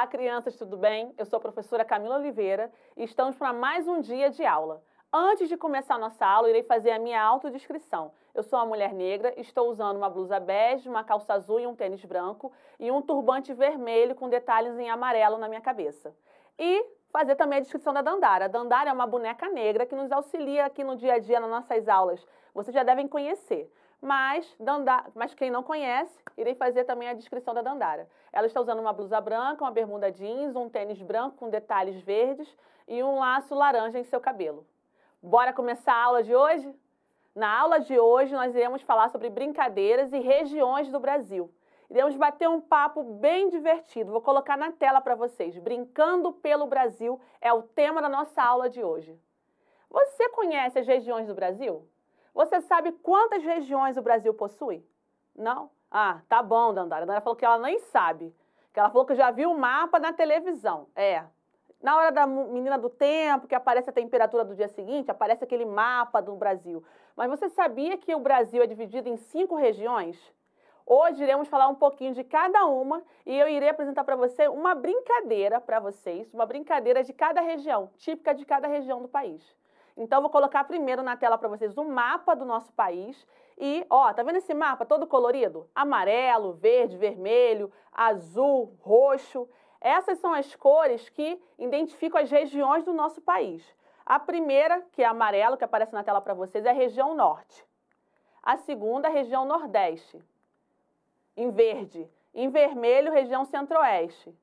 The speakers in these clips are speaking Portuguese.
Olá, crianças, tudo bem? Eu sou a professora Camila Oliveira e estamos para mais um dia de aula. Antes de começar nossa aula, irei fazer a minha autodescrição. Eu sou uma mulher negra, estou usando uma blusa bege, uma calça azul e um tênis branco e um turbante vermelho com detalhes em amarelo na minha cabeça. E fazer também a descrição da Dandara. A Dandara é uma boneca negra que nos auxilia aqui no dia a dia nas nossas aulas. Vocês já devem conhecer. Mas, Dandara, mas quem não conhece, irei fazer também a descrição da Dandara. Ela está usando uma blusa branca, uma bermuda jeans, um tênis branco com detalhes verdes e um laço laranja em seu cabelo. Bora começar a aula de hoje? Na aula de hoje, nós iremos falar sobre brincadeiras e regiões do Brasil. Iremos bater um papo bem divertido. Vou colocar na tela para vocês. Brincando pelo Brasil é o tema da nossa aula de hoje. Você conhece as regiões do Brasil? Você sabe quantas regiões o Brasil possui? Não? Ah, tá bom, Dandara. A Dandara falou que ela nem sabe. Que ela falou que já viu o mapa na televisão. É. Na hora da menina do tempo, que aparece a temperatura do dia seguinte, aparece aquele mapa do Brasil. Mas você sabia que o Brasil é dividido em cinco regiões? Hoje iremos falar um pouquinho de cada uma e eu irei apresentar para você uma brincadeira para vocês, uma brincadeira de cada região, típica de cada região do país. Então, vou colocar primeiro na tela para vocês o mapa do nosso país. E, ó, tá vendo esse mapa todo colorido? Amarelo, verde, vermelho, azul, roxo. Essas são as cores que identificam as regiões do nosso país. A primeira, que é amarelo, que aparece na tela para vocês, é a região norte. A segunda, a região nordeste. Em verde. Em vermelho, região centro-oeste.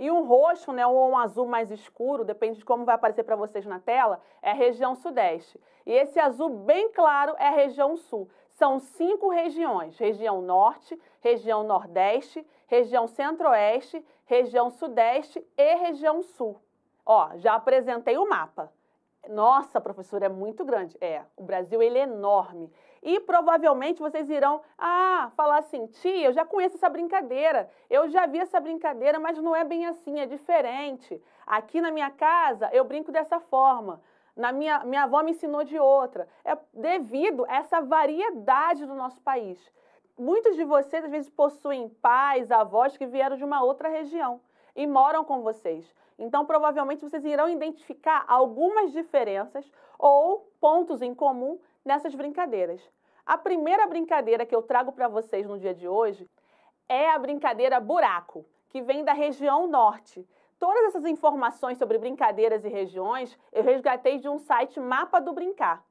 E um roxo, né, ou um azul mais escuro, depende de como vai aparecer para vocês na tela, é a região sudeste. E esse azul bem claro é a região sul. São cinco regiões: região norte, região nordeste, região centro-oeste, região sudeste e região sul. Ó, já apresentei o mapa. Nossa, professora, é muito grande. É, o Brasil ele é enorme. E provavelmente vocês irão ah, falar assim: tia, eu já conheço essa brincadeira, eu já vi essa brincadeira, mas não é bem assim, é diferente. Aqui na minha casa eu brinco dessa forma. Na minha, minha avó me ensinou de outra. É devido a essa variedade do nosso país. Muitos de vocês, às vezes, possuem pais, avós que vieram de uma outra região e moram com vocês. Então, provavelmente, vocês irão identificar algumas diferenças ou pontos em comum nessas brincadeiras. A primeira brincadeira que eu trago para vocês no dia de hoje é a brincadeira buraco, que vem da região norte. Todas essas informações sobre brincadeiras e regiões eu resgatei de um site Mapa do Brincar.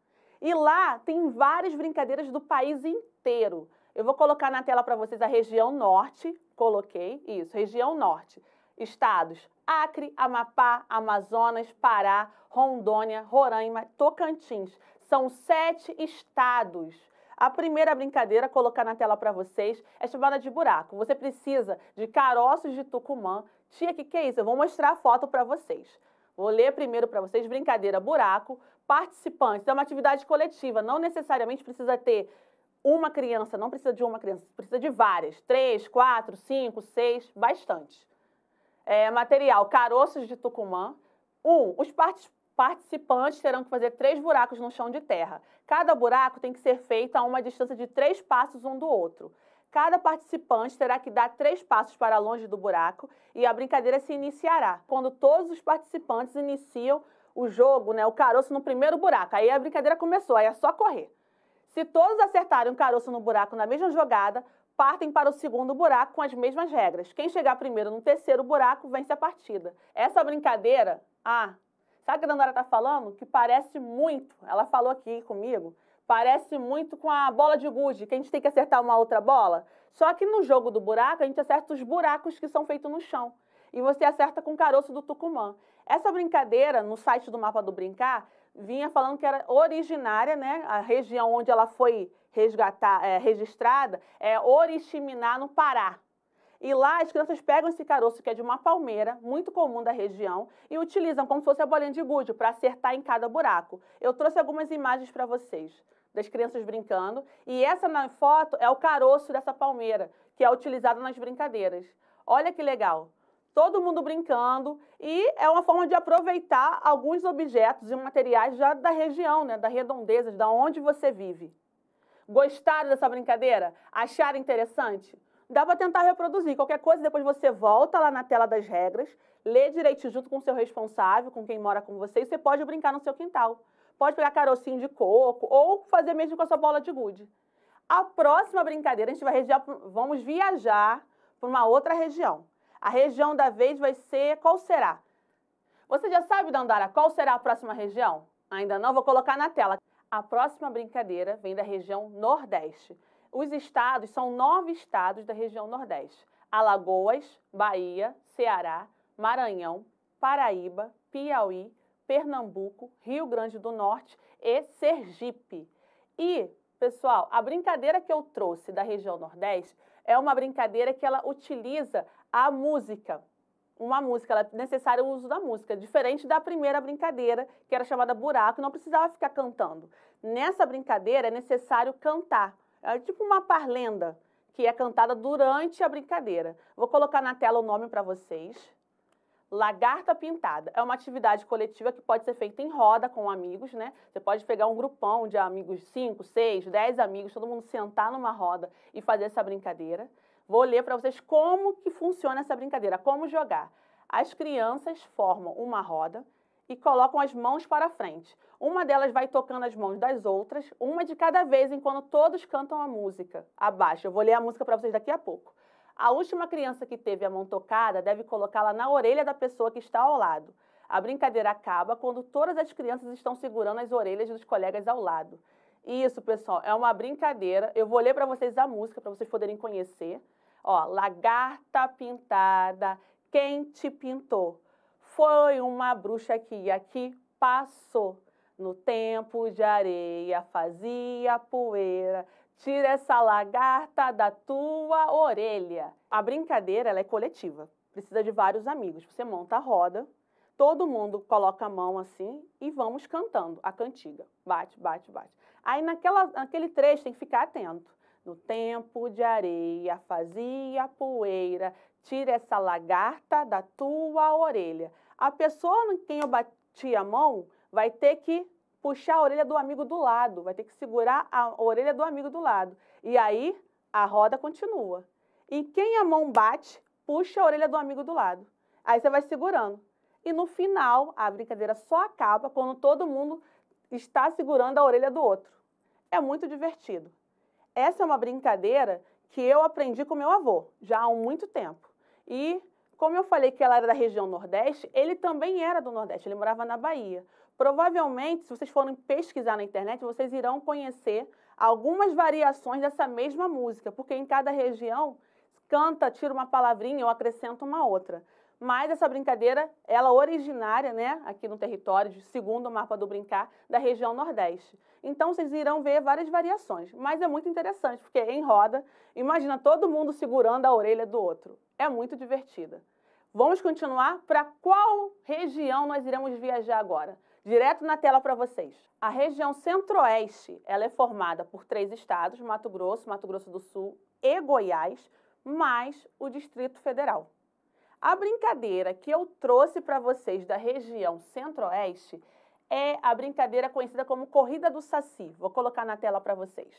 E lá tem várias brincadeiras do país inteiro. Eu vou colocar na tela para vocês a região norte, coloquei, isso, região norte. Estados: Acre, Amapá, Amazonas, Pará, Rondônia, Roraima, Tocantins. São sete estados. A primeira brincadeira, colocar na tela para vocês, é chamada de buraco. Você precisa de caroços de Tucumã. Tia, o que, que é isso? Eu vou mostrar a foto para vocês. Vou ler primeiro para vocês, brincadeira, buraco, participantes. É uma atividade coletiva, não necessariamente precisa ter uma criança, não precisa de uma criança, precisa de várias. Três, quatro, cinco, seis, bastante. É, material, caroços de Tucumã. Um, os, participantes participantes terão que fazer três buracos no chão de terra. Cada buraco tem que ser feito a uma distância de três passos um do outro. Cada participante terá que dar três passos para longe do buraco e a brincadeira se iniciará. Quando todos os participantes iniciam o jogo, né, o caroço no primeiro buraco, aí a brincadeira começou, aí é só correr. Se todos acertarem o caroço no buraco na mesma jogada, partem para o segundo buraco com as mesmas regras. Quem chegar primeiro no terceiro buraco vence a partida. Essa brincadeira, ah, Sabe o que a Dandara está falando? Que parece muito, ela falou aqui comigo, parece muito com a bola de gude, que a gente tem que acertar uma outra bola. Só que no jogo do buraco, a gente acerta os buracos que são feitos no chão. E você acerta com o caroço do Tucumã. Essa brincadeira, no site do Mapa do Brincar, vinha falando que era originária, né? A região onde ela foi resgatar, é, eh, registrada é Oriximiná, no Pará. E lá as crianças pegam esse caroço que é de uma palmeira, muito comum da região, e utilizam como se fosse a bolinha de gude para acertar em cada buraco. Eu trouxe algumas imagens para vocês das crianças brincando, e essa na foto é o caroço dessa palmeira, que é utilizado nas brincadeiras. Olha que legal! Todo mundo brincando e é uma forma de aproveitar alguns objetos e materiais já da região, né, da redondeza de onde você vive. Gostaram dessa brincadeira? Acharam interessante? dá para tentar reproduzir. Qualquer coisa, depois você volta lá na tela das regras, lê direito junto com o seu responsável, com quem mora com você, e você pode brincar no seu quintal. Pode pegar carocinho de coco ou fazer mesmo com a sua bola de gude. A próxima brincadeira, a gente vai regiar, vamos viajar para uma outra região. A região da vez vai ser qual será? Você já sabe, Dandara, qual será a próxima região? Ainda não, vou colocar na tela. A próxima brincadeira vem da região Nordeste. Os estados são nove estados da região Nordeste: Alagoas, Bahia, Ceará, Maranhão, Paraíba, Piauí, Pernambuco, Rio Grande do Norte e Sergipe. E, pessoal, a brincadeira que eu trouxe da região Nordeste é uma brincadeira que ela utiliza a música. Uma música, ela é necessário o uso da música, diferente da primeira brincadeira, que era chamada buraco, não precisava ficar cantando. Nessa brincadeira é necessário cantar. É tipo uma parlenda que é cantada durante a brincadeira. Vou colocar na tela o nome para vocês. Lagarta pintada é uma atividade coletiva que pode ser feita em roda com amigos, né? Você pode pegar um grupão de amigos, 5, 6, 10 amigos, todo mundo sentar numa roda e fazer essa brincadeira. Vou ler para vocês como que funciona essa brincadeira, como jogar. As crianças formam uma roda, e colocam as mãos para frente. Uma delas vai tocando as mãos das outras, uma de cada vez, enquanto todos cantam a música abaixo. Eu vou ler a música para vocês daqui a pouco. A última criança que teve a mão tocada deve colocá-la na orelha da pessoa que está ao lado. A brincadeira acaba quando todas as crianças estão segurando as orelhas dos colegas ao lado. Isso, pessoal, é uma brincadeira. Eu vou ler para vocês a música para vocês poderem conhecer. Ó, lagarta pintada, quem te pintou? Foi uma bruxa que aqui passou. No tempo de areia fazia poeira. Tira essa lagarta da tua orelha. A brincadeira ela é coletiva. Precisa de vários amigos. Você monta a roda, todo mundo coloca a mão assim e vamos cantando a cantiga. Bate, bate, bate. Aí naquela, naquele trecho tem que ficar atento. No tempo de areia fazia poeira, tira essa lagarta da tua orelha. A pessoa em quem eu bati a mão vai ter que puxar a orelha do amigo do lado, vai ter que segurar a orelha do amigo do lado. E aí a roda continua. E quem a mão bate, puxa a orelha do amigo do lado. Aí você vai segurando. E no final, a brincadeira só acaba quando todo mundo está segurando a orelha do outro. É muito divertido. Essa é uma brincadeira que eu aprendi com meu avô, já há muito tempo. E como eu falei que ela era da região Nordeste, ele também era do Nordeste, ele morava na Bahia. Provavelmente, se vocês forem pesquisar na internet, vocês irão conhecer algumas variações dessa mesma música, porque em cada região canta, tira uma palavrinha ou acrescenta uma outra. Mas essa brincadeira, ela é originária, né, aqui no território, segundo o mapa do Brincar, da região Nordeste. Então vocês irão ver várias variações, mas é muito interessante, porque em roda, imagina todo mundo segurando a orelha do outro. É muito divertida. Vamos continuar para qual região nós iremos viajar agora? Direto na tela para vocês. A região Centro-Oeste, ela é formada por três estados, Mato Grosso, Mato Grosso do Sul e Goiás, mais o Distrito Federal. A brincadeira que eu trouxe para vocês da região Centro-Oeste é a brincadeira conhecida como Corrida do Saci. Vou colocar na tela para vocês.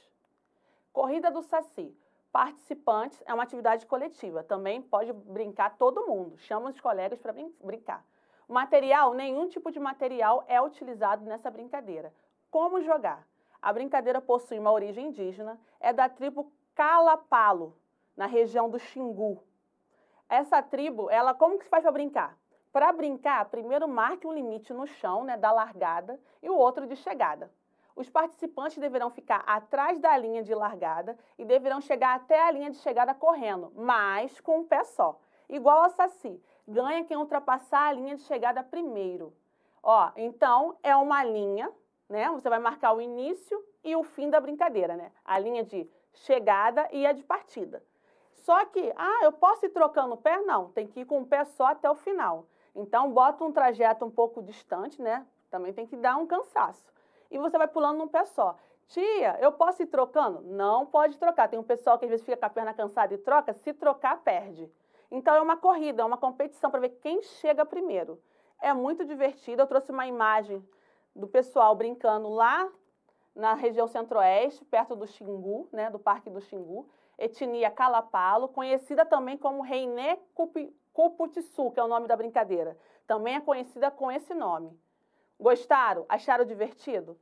Corrida do Saci. Participantes é uma atividade coletiva, também pode brincar todo mundo. Chama os colegas para brin brincar. Material, nenhum tipo de material é utilizado nessa brincadeira. Como jogar? A brincadeira possui uma origem indígena, é da tribo Calapalo, na região do Xingu, essa tribo, ela como que se faz para brincar? Para brincar, primeiro marque um limite no chão, né, da largada, e o outro de chegada. Os participantes deverão ficar atrás da linha de largada e deverão chegar até a linha de chegada correndo, mas com um pé só. Igual a Saci, ganha quem ultrapassar a linha de chegada primeiro. Ó, então é uma linha, né? Você vai marcar o início e o fim da brincadeira, né? A linha de chegada e a de partida. Só que, ah, eu posso ir trocando o pé? Não, tem que ir com um pé só até o final. Então, bota um trajeto um pouco distante, né? Também tem que dar um cansaço. E você vai pulando num pé só. Tia, eu posso ir trocando? Não pode trocar. Tem um pessoal que às vezes fica com a perna cansada e troca, se trocar, perde. Então é uma corrida, é uma competição para ver quem chega primeiro. É muito divertido. Eu trouxe uma imagem do pessoal brincando lá na região centro-oeste, perto do Xingu, né, do Parque do Xingu etnia Calapalo, conhecida também como Reiné Cuputsu, que é o nome da brincadeira. Também é conhecida com esse nome. Gostaram? Acharam divertido?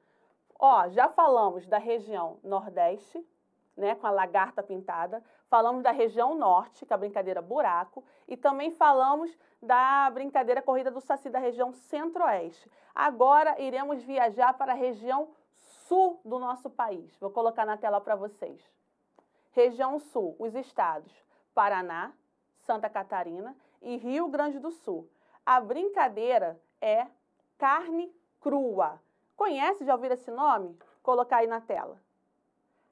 Ó, já falamos da região Nordeste, né, com a lagarta pintada, falamos da região Norte, que é a brincadeira buraco, e também falamos da brincadeira corrida do saci da região Centro-Oeste. Agora iremos viajar para a região Sul do nosso país. Vou colocar na tela para vocês. Região Sul, os estados Paraná, Santa Catarina e Rio Grande do Sul. A brincadeira é carne crua. Conhece, já ouviram esse nome? Colocar aí na tela.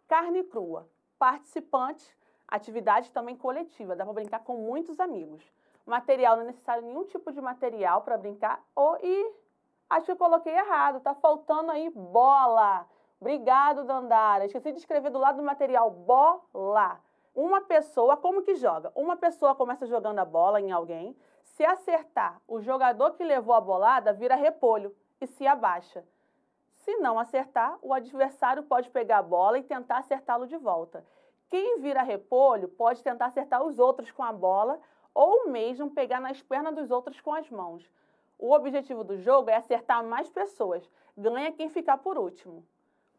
Carne crua. Participante. atividade também coletiva, dá para brincar com muitos amigos. Material, não é necessário nenhum tipo de material para brincar. Ou, oh, e acho que eu coloquei errado, tá faltando aí bola. Obrigado, Dandara. Esqueci de escrever do lado do material bola. Uma pessoa, como que joga? Uma pessoa começa jogando a bola em alguém. Se acertar, o jogador que levou a bolada vira repolho e se abaixa. Se não acertar, o adversário pode pegar a bola e tentar acertá-lo de volta. Quem vira repolho pode tentar acertar os outros com a bola ou mesmo pegar nas pernas dos outros com as mãos. O objetivo do jogo é acertar mais pessoas. Ganha quem ficar por último.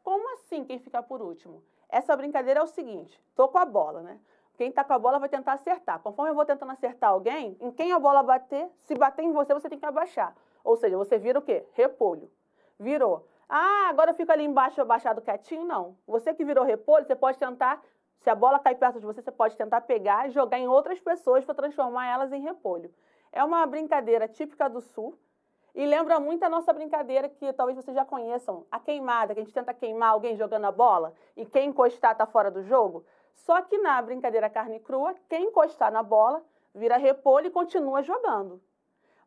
Como assim quem ficar por último? Essa brincadeira é o seguinte: tô com a bola, né? Quem está com a bola vai tentar acertar. Conforme eu vou tentando acertar alguém, em quem a bola bater, se bater em você, você tem que abaixar. Ou seja, você vira o quê? Repolho. Virou. Ah, agora eu fico ali embaixo abaixado quietinho? Não. Você que virou repolho, você pode tentar, se a bola cair perto de você, você pode tentar pegar e jogar em outras pessoas para transformar elas em repolho. É uma brincadeira típica do Sul e lembra muito a nossa brincadeira que talvez vocês já conheçam, a queimada, que a gente tenta queimar alguém jogando a bola e quem encostar está fora do jogo. Só que na brincadeira carne crua, quem encostar na bola vira repolho e continua jogando.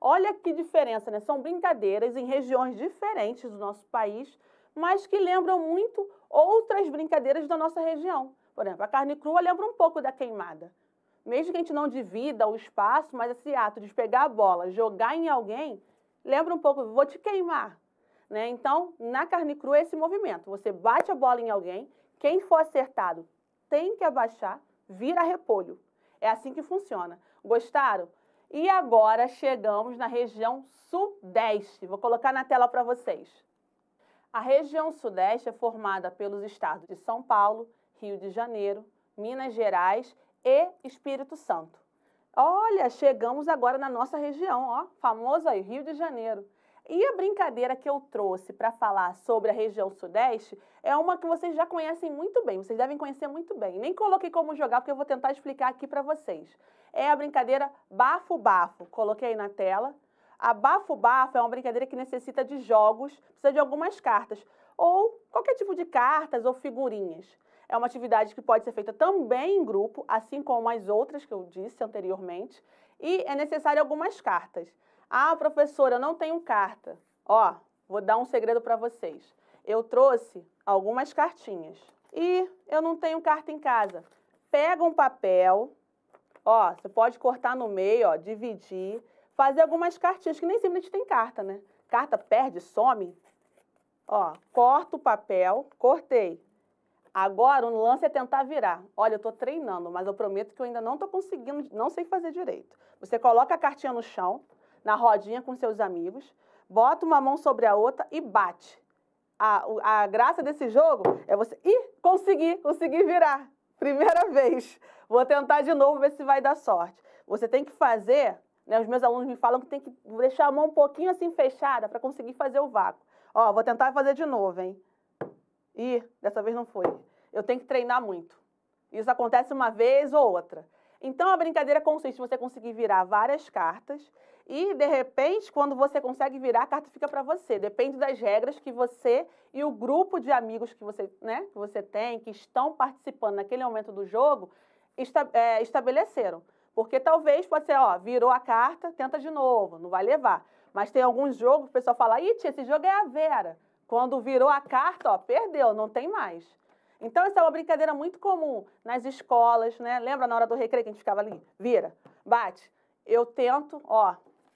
Olha que diferença, né? São brincadeiras em regiões diferentes do nosso país, mas que lembram muito outras brincadeiras da nossa região. Por exemplo, a carne crua lembra um pouco da queimada. Mesmo que a gente não divida o espaço, mas esse ato de pegar a bola, jogar em alguém, lembra um pouco, vou te queimar. Né? Então, na carne crua é esse movimento. Você bate a bola em alguém, quem for acertado tem que abaixar, vira repolho. É assim que funciona. Gostaram? E agora chegamos na região sudeste. Vou colocar na tela para vocês. A região sudeste é formada pelos estados de São Paulo, Rio de Janeiro, Minas Gerais e Espírito Santo. Olha, chegamos agora na nossa região, ó, famoso aí, Rio de Janeiro. E a brincadeira que eu trouxe para falar sobre a região Sudeste é uma que vocês já conhecem muito bem, vocês devem conhecer muito bem. Nem coloquei como jogar, porque eu vou tentar explicar aqui para vocês. É a brincadeira bafo-bafo, coloquei aí na tela. A bafo-bafo é uma brincadeira que necessita de jogos, precisa de algumas cartas, ou qualquer tipo de cartas ou figurinhas. É uma atividade que pode ser feita também em grupo, assim como as outras que eu disse anteriormente, e é necessário algumas cartas. Ah, professora, eu não tenho carta. Ó, vou dar um segredo para vocês. Eu trouxe algumas cartinhas e eu não tenho carta em casa. Pega um papel, ó, você pode cortar no meio, ó, dividir, fazer algumas cartinhas, que nem sempre a gente tem carta, né? Carta perde, some. Ó, corta o papel, cortei, Agora, o lance é tentar virar. Olha, eu estou treinando, mas eu prometo que eu ainda não estou conseguindo, não sei fazer direito. Você coloca a cartinha no chão, na rodinha com seus amigos, bota uma mão sobre a outra e bate. A, a graça desse jogo é você. Ih, consegui, consegui virar. Primeira vez. Vou tentar de novo, ver se vai dar sorte. Você tem que fazer, né, os meus alunos me falam que tem que deixar a mão um pouquinho assim fechada para conseguir fazer o vácuo. Ó, vou tentar fazer de novo, hein? E dessa vez não foi. Eu tenho que treinar muito. Isso acontece uma vez ou outra. Então a brincadeira consiste em você conseguir virar várias cartas e de repente, quando você consegue virar, a carta fica para você. Depende das regras que você e o grupo de amigos que você, né, que você tem, que estão participando naquele momento do jogo, esta, é, estabeleceram. Porque talvez pode ser, ó, virou a carta, tenta de novo, não vai levar. Mas tem alguns jogos que o pessoal fala, ih, tia, esse jogo é a Vera. Quando virou a carta, ó, perdeu, não tem mais. Então, essa é uma brincadeira muito comum nas escolas, né? Lembra na hora do recreio que a gente ficava ali? Vira, bate. Eu tento, ó,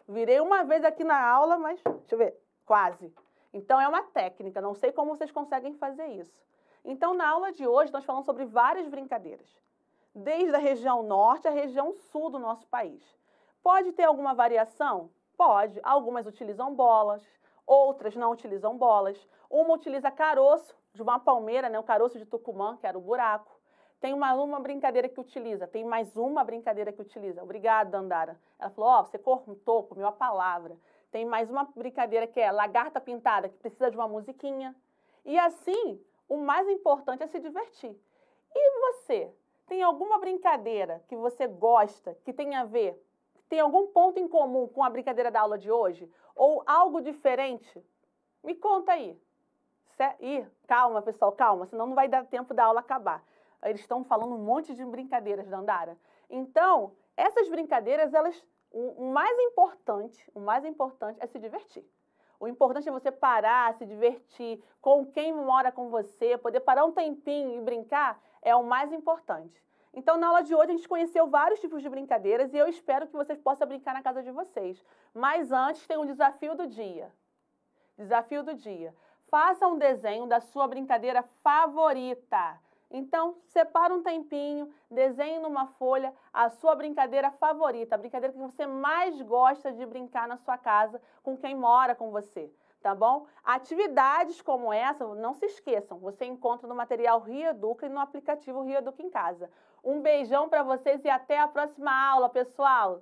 virei uma vez aqui na aula, mas, deixa eu ver, quase. Então, é uma técnica, não sei como vocês conseguem fazer isso. Então, na aula de hoje, nós falamos sobre várias brincadeiras, desde a região norte à região sul do nosso país. Pode ter alguma variação? Pode. Algumas utilizam bolas, outras não utilizam bolas. Uma utiliza caroço de uma palmeira, né, o caroço de Tucumã, que era o buraco. Tem uma, uma brincadeira que utiliza, tem mais uma brincadeira que utiliza. Obrigada, Andara. Ela falou: Ó, oh, você cortou, comeu a palavra. Tem mais uma brincadeira que é lagarta pintada, que precisa de uma musiquinha. E assim, o mais importante é se divertir. E você? Tem alguma brincadeira que você gosta, que tem a ver tem algum ponto em comum com a brincadeira da aula de hoje? Ou algo diferente? Me conta aí. Ih, calma, pessoal, calma, senão não vai dar tempo da aula acabar. Eles estão falando um monte de brincadeiras, Dandara. Então, essas brincadeiras, elas, o, o mais importante, o mais importante é se divertir. O importante é você parar, se divertir, com quem mora com você, poder parar um tempinho e brincar é o mais importante. Então, na aula de hoje, a gente conheceu vários tipos de brincadeiras e eu espero que vocês possam brincar na casa de vocês. Mas antes, tem um desafio do dia. Desafio do dia. Faça um desenho da sua brincadeira favorita. Então, separa um tempinho, desenhe numa folha a sua brincadeira favorita, a brincadeira que você mais gosta de brincar na sua casa, com quem mora com você tá bom? Atividades como essa, não se esqueçam, você encontra no material Rio Educa e no aplicativo Rio Educa em Casa. Um beijão para vocês e até a próxima aula, pessoal!